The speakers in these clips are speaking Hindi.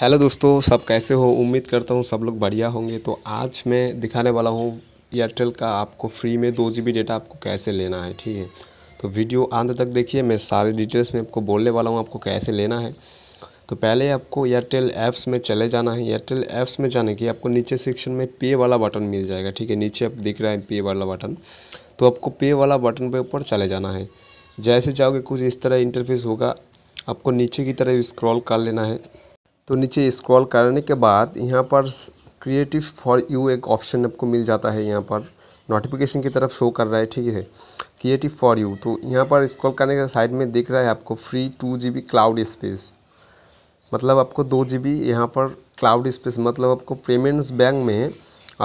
हेलो दोस्तों सब कैसे हो उम्मीद करता हूँ सब लोग बढ़िया होंगे तो आज मैं दिखाने वाला हूँ एयरटेल का आपको फ्री में दो जी डेटा आपको कैसे लेना है ठीक है तो वीडियो आंध तक देखिए मैं सारे डिटेल्स में आपको बोलने वाला हूँ आपको कैसे लेना है तो पहले आपको एयरटेल ऐप्स में चले जाना है एयरटेल ऐप्स में जाने के आपको नीचे सेक्शन में पे वाला बटन मिल जाएगा ठीक है नीचे आप दिख रहा है पे वाला बटन तो आपको पे वाला बटन पर ऊपर चले जाना है जैसे जाओगे कुछ इस तरह इंटरफेस होगा आपको नीचे की तरह स्क्रॉल कर लेना है तो नीचे स्क्रॉल करने के बाद यहाँ पर क्रिएटिव फॉर यू एक ऑप्शन आपको मिल जाता है यहाँ पर नोटिफिकेशन की तरफ शो कर रहा है ठीक है क्रिएटिव फॉर यू तो यहाँ पर स्क्रॉल करने के साइड में दिख रहा है आपको फ्री टू जी बी क्लाउड स्पेस मतलब आपको दो जी बी यहाँ पर क्लाउड स्पेस मतलब आपको पेमेंट्स बैंक में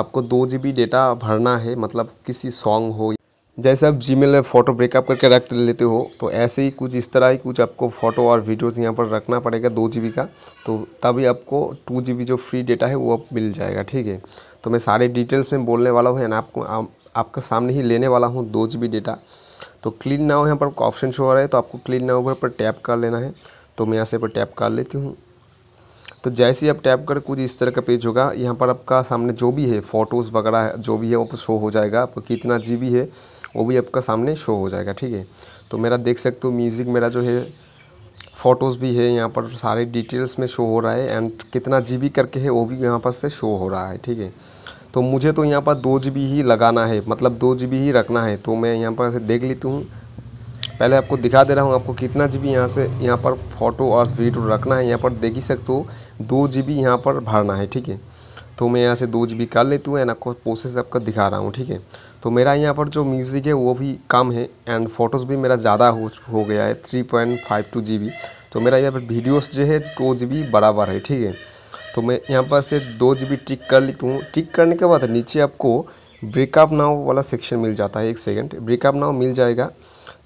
आपको दो जी बी डेटा भरना है मतलब किसी सॉन्ग हो जैसे आप जी में फ़ोटो ब्रेकअप करके रख लेते हो तो ऐसे ही कुछ इस तरह ही कुछ आपको फ़ोटो और वीडियोस यहाँ पर रखना पड़ेगा दो जी का तो तभी आपको टू जी जो फ्री डेटा है वो अब मिल जाएगा ठीक है तो मैं सारे डिटेल्स में बोलने वाला हूँ एंड आपको आ, आपका सामने ही लेने वाला हूँ दो जी डेटा तो क्लीन नाव यहाँ पर ऑप्शन शो हो रहा है तो आपको क्लीन नाव पर टैप कर लेना है तो मैं यहाँ से पर टैप कर लेती हूँ तो जैसे ही आप टैप कर कुछ इस तरह का पेज होगा यहाँ पर आपका सामने जो भी है फ़ोटोज़ वगैरह जो भी है वो शो हो जाएगा आपको कितना जी है वो भी आपका सामने शो हो जाएगा ठीक है तो मेरा देख सकते हो म्यूज़िक मेरा जो है फ़ोटोज़ भी है यहाँ पर सारे डिटेल्स में शो हो रहा है एंड कितना जी करके है वो भी यहाँ पर से शो हो रहा है ठीक है तो मुझे तो यहाँ पर दो जी ही लगाना है मतलब दो जी ही रखना है तो मैं यहाँ पर से देख लेती हूँ पहले आपको दिखा दे रहा हूँ आपको कितना जी बी यहाँ से यहाँ पर फ़ोटो और वीडियो रखना है यहाँ पर देख ही सकते हो दो जी बी यहाँ पर भरना है ठीक है तो मैं यहाँ से दो जी बी कर लेती हूँ एंड आपको प्रोसेस आपका दिखा रहा हूँ ठीक है तो मेरा यहाँ पर जो म्यूज़िक है वो भी कम है एंड फ़ोटोज़ भी मेरा ज़्यादा हो हो गया है थ्री पॉइंट फाइव टू जी बी तो मेरा यहाँ पर वीडियोज़ जो है टू जी बी बराबर है ठीक है तो मैं यहाँ पर से दो जी बी टिक कर लेता हूँ टिक करने के बाद नीचे आपको ब्रेकअप नाव वाला सेक्शन मिल जाता है एक सेकेंड ब्रेकअप नाव मिल जाएगा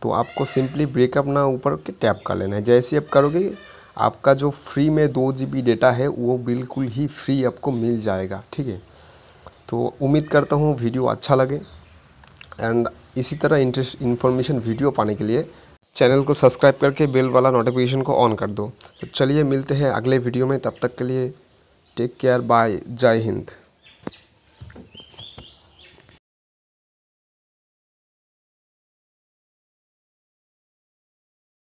तो आपको सिंपली ब्रेकअप नाव ऊपर के टैप कर लेना है जैसे आप करोगे आपका जो फ्री में दो जी बी डेटा है वो बिल्कुल ही फ्री आपको मिल जाएगा ठीक है तो उम्मीद करता हूँ वीडियो अच्छा लगे एंड इसी तरह इंटरेस्ट इन्फॉर्मेशन वीडियो पाने के लिए चैनल को सब्सक्राइब करके बेल वाला नोटिफिकेशन को ऑन कर दो तो चलिए मिलते हैं अगले वीडियो में तब तक के लिए टेक केयर बाय जय हिंद